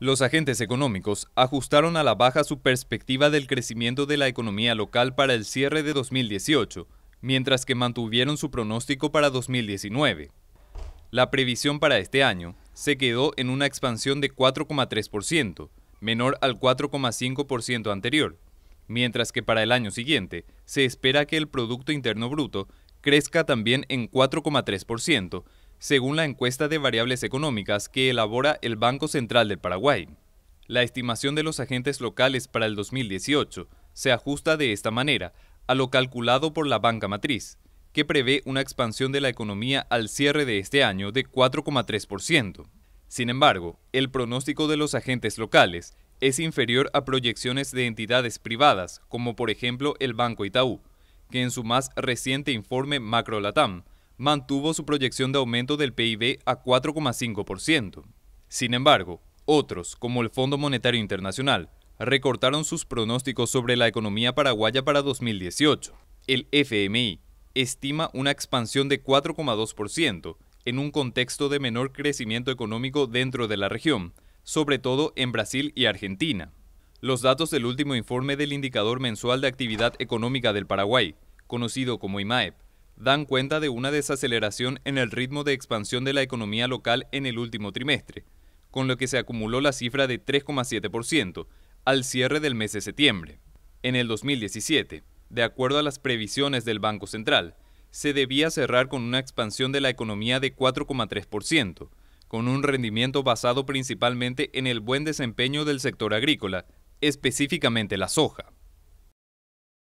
Los agentes económicos ajustaron a la baja su perspectiva del crecimiento de la economía local para el cierre de 2018, mientras que mantuvieron su pronóstico para 2019. La previsión para este año se quedó en una expansión de 4,3%, menor al 4,5% anterior, mientras que para el año siguiente se espera que el Producto Interno Bruto crezca también en 4,3%, según la encuesta de variables económicas que elabora el Banco Central del Paraguay. La estimación de los agentes locales para el 2018 se ajusta de esta manera a lo calculado por la banca matriz, que prevé una expansión de la economía al cierre de este año de 4,3%. Sin embargo, el pronóstico de los agentes locales es inferior a proyecciones de entidades privadas, como por ejemplo el Banco Itaú, que en su más reciente informe Macro Latam mantuvo su proyección de aumento del PIB a 4,5%. Sin embargo, otros, como el Fondo Monetario Internacional, recortaron sus pronósticos sobre la economía paraguaya para 2018. El FMI estima una expansión de 4,2% en un contexto de menor crecimiento económico dentro de la región, sobre todo en Brasil y Argentina. Los datos del último informe del Indicador Mensual de Actividad Económica del Paraguay, conocido como IMAEP, dan cuenta de una desaceleración en el ritmo de expansión de la economía local en el último trimestre, con lo que se acumuló la cifra de 3,7% al cierre del mes de septiembre. En el 2017, de acuerdo a las previsiones del Banco Central, se debía cerrar con una expansión de la economía de 4,3%, con un rendimiento basado principalmente en el buen desempeño del sector agrícola, específicamente la soja.